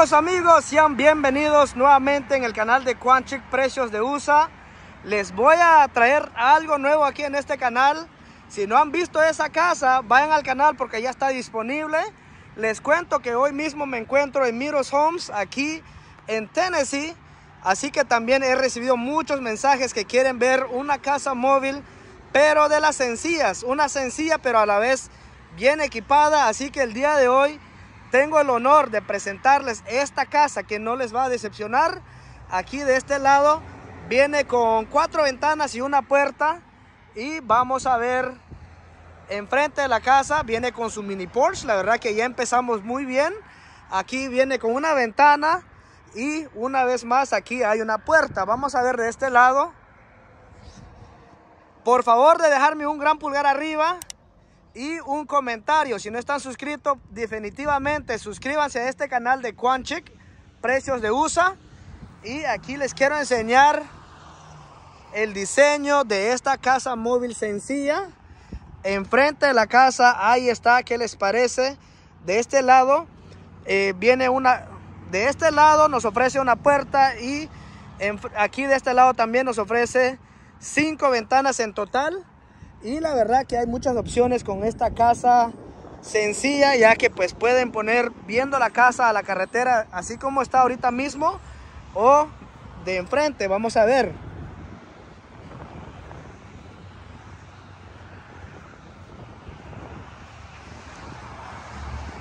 Amigos, amigos, sean bienvenidos nuevamente en el canal de Quanchic Precios de USA. Les voy a traer algo nuevo aquí en este canal. Si no han visto esa casa, vayan al canal porque ya está disponible. Les cuento que hoy mismo me encuentro en Miros Homes aquí en Tennessee. Así que también he recibido muchos mensajes que quieren ver una casa móvil, pero de las sencillas. Una sencilla, pero a la vez bien equipada. Así que el día de hoy tengo el honor de presentarles esta casa que no les va a decepcionar. Aquí de este lado viene con cuatro ventanas y una puerta. Y vamos a ver enfrente de la casa. Viene con su mini Porsche. La verdad que ya empezamos muy bien. Aquí viene con una ventana. Y una vez más aquí hay una puerta. Vamos a ver de este lado. Por favor de dejarme un gran pulgar arriba y un comentario. Si no están suscritos, definitivamente suscríbanse a este canal de Quanchik, Precios de USA. Y aquí les quiero enseñar el diseño de esta casa móvil sencilla. Enfrente de la casa, ahí está, ¿qué les parece? De este lado eh, viene una... De este lado nos ofrece una puerta y aquí de este lado también nos ofrece cinco ventanas en total y la verdad que hay muchas opciones con esta casa sencilla, ya que pues pueden poner viendo la casa a la carretera, así como está ahorita mismo, o de enfrente, vamos a ver.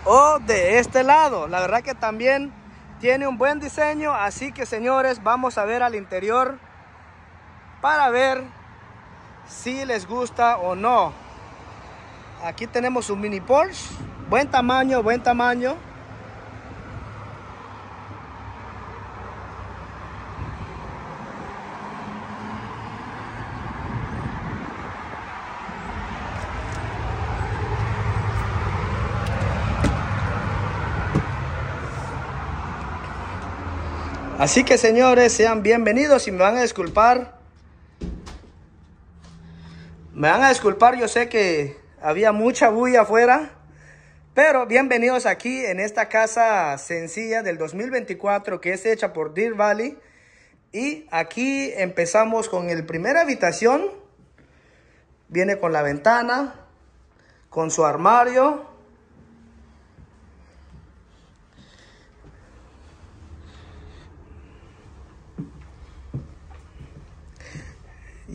O de este lado, la verdad que también tiene un buen diseño, así que señores, vamos a ver al interior para ver si les gusta o no. Aquí tenemos un mini Porsche, buen tamaño, buen tamaño. Así que señores, sean bienvenidos y me van a disculpar me van a disculpar, yo sé que había mucha bulla afuera, pero bienvenidos aquí en esta casa sencilla del 2024 que es hecha por Deer Valley. Y aquí empezamos con el primera habitación. Viene con la ventana, con su armario,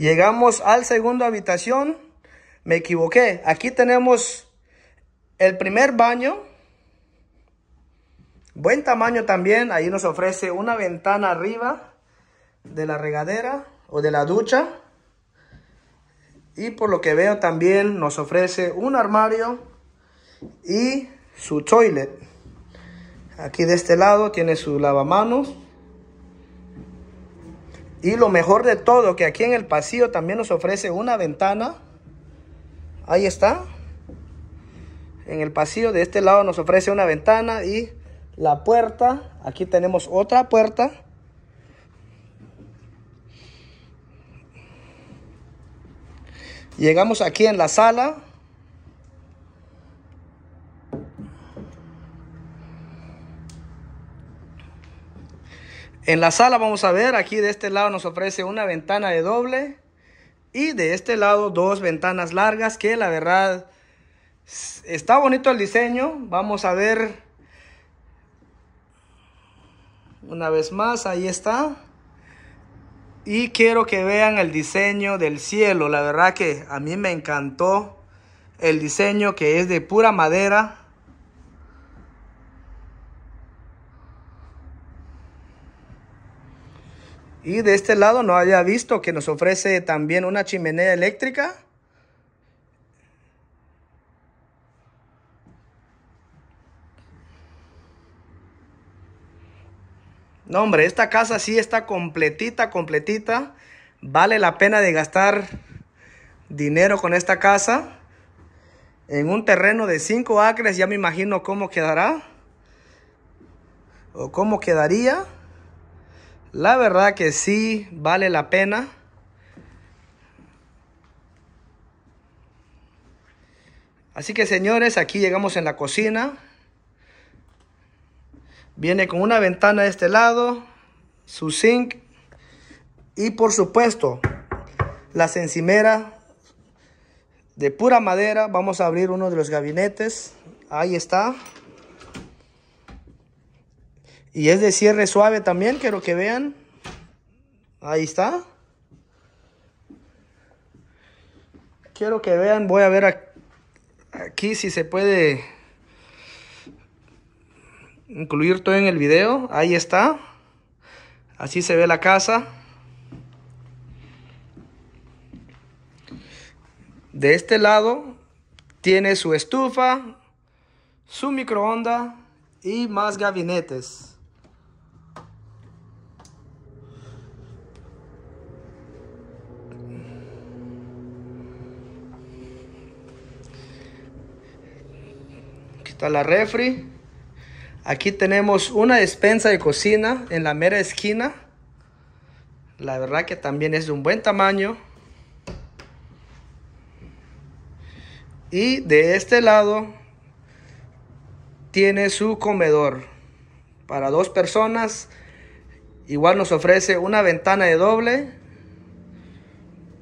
Llegamos al segundo habitación. Me equivoqué. Aquí tenemos el primer baño. Buen tamaño también. Ahí nos ofrece una ventana arriba de la regadera o de la ducha. Y por lo que veo también nos ofrece un armario y su toilet. Aquí de este lado tiene su lavamanos y lo mejor de todo, que aquí en el pasillo también nos ofrece una ventana. Ahí está. En el pasillo de este lado nos ofrece una ventana y la puerta. Aquí tenemos otra puerta. Llegamos aquí en la sala. En la sala vamos a ver, aquí de este lado nos ofrece una ventana de doble y de este lado dos ventanas largas que la verdad está bonito el diseño. Vamos a ver una vez más, ahí está. Y quiero que vean el diseño del cielo, la verdad que a mí me encantó el diseño que es de pura madera. Y de este lado no había visto que nos ofrece también una chimenea eléctrica. No, hombre, esta casa sí está completita, completita. Vale la pena de gastar dinero con esta casa. En un terreno de 5 acres ya me imagino cómo quedará. O cómo quedaría. La verdad que sí vale la pena. Así que señores, aquí llegamos en la cocina. Viene con una ventana de este lado, su zinc y por supuesto las encimeras de pura madera. Vamos a abrir uno de los gabinetes. Ahí está. Y es de cierre suave también, quiero que vean. Ahí está. Quiero que vean, voy a ver aquí si se puede incluir todo en el video. Ahí está. Así se ve la casa. De este lado tiene su estufa, su microondas y más gabinetes. la refri. Aquí tenemos una despensa de cocina en la mera esquina. La verdad que también es de un buen tamaño. Y de este lado tiene su comedor para dos personas. Igual nos ofrece una ventana de doble.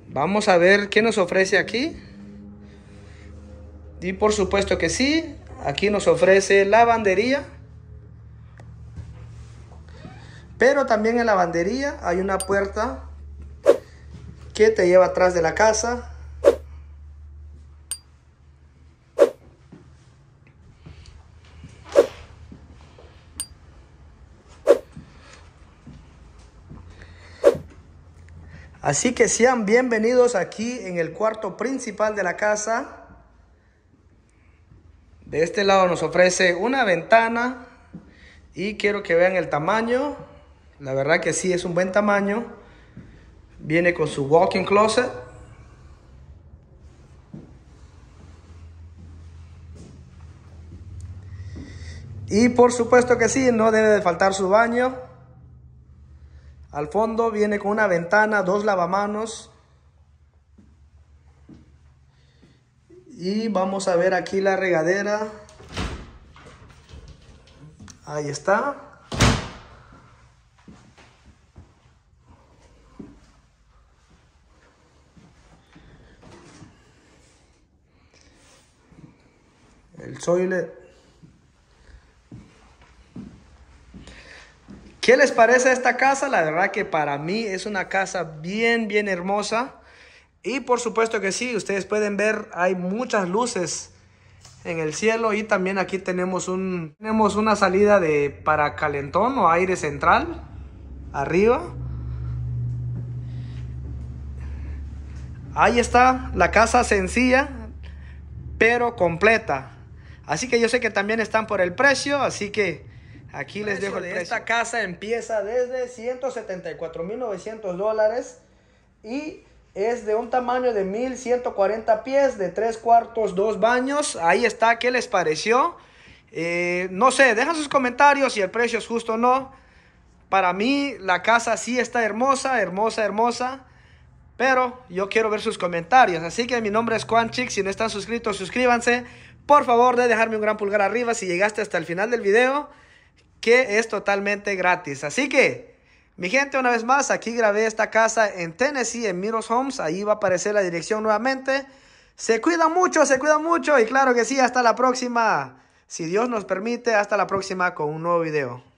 Vamos a ver qué nos ofrece aquí. Y por supuesto que sí, Aquí nos ofrece lavandería. Pero también en la lavandería hay una puerta que te lleva atrás de la casa. Así que sean bienvenidos aquí en el cuarto principal de la casa. De este lado nos ofrece una ventana y quiero que vean el tamaño. La verdad que sí es un buen tamaño. Viene con su walk-in closet. Y por supuesto que sí, no debe de faltar su baño. Al fondo viene con una ventana, dos lavamanos Y vamos a ver aquí la regadera. Ahí está. el Soiler. ¿Qué les parece esta casa? La verdad que para mí es una casa bien, bien hermosa. Y por supuesto que sí, ustedes pueden ver, hay muchas luces en el cielo y también aquí tenemos, un, tenemos una salida de para calentón o aire central arriba. Ahí está la casa sencilla pero completa. Así que yo sé que también están por el precio, así que aquí les dejo el Esta casa empieza desde 174.900 dólares y es de un tamaño de 1140 pies, de 3 cuartos, 2 baños. Ahí está, ¿qué les pareció? Eh, no sé, dejan sus comentarios si el precio es justo o no. Para mí la casa sí está hermosa, hermosa, hermosa. Pero yo quiero ver sus comentarios. Así que mi nombre es Juan Chick. Si no están suscritos, suscríbanse. Por favor, de dejarme un gran pulgar arriba si llegaste hasta el final del video, que es totalmente gratis. Así que... Mi gente, una vez más, aquí grabé esta casa en Tennessee, en Miros Homes. Ahí va a aparecer la dirección nuevamente. Se cuida mucho, se cuida mucho. Y claro que sí, hasta la próxima. Si Dios nos permite, hasta la próxima con un nuevo video.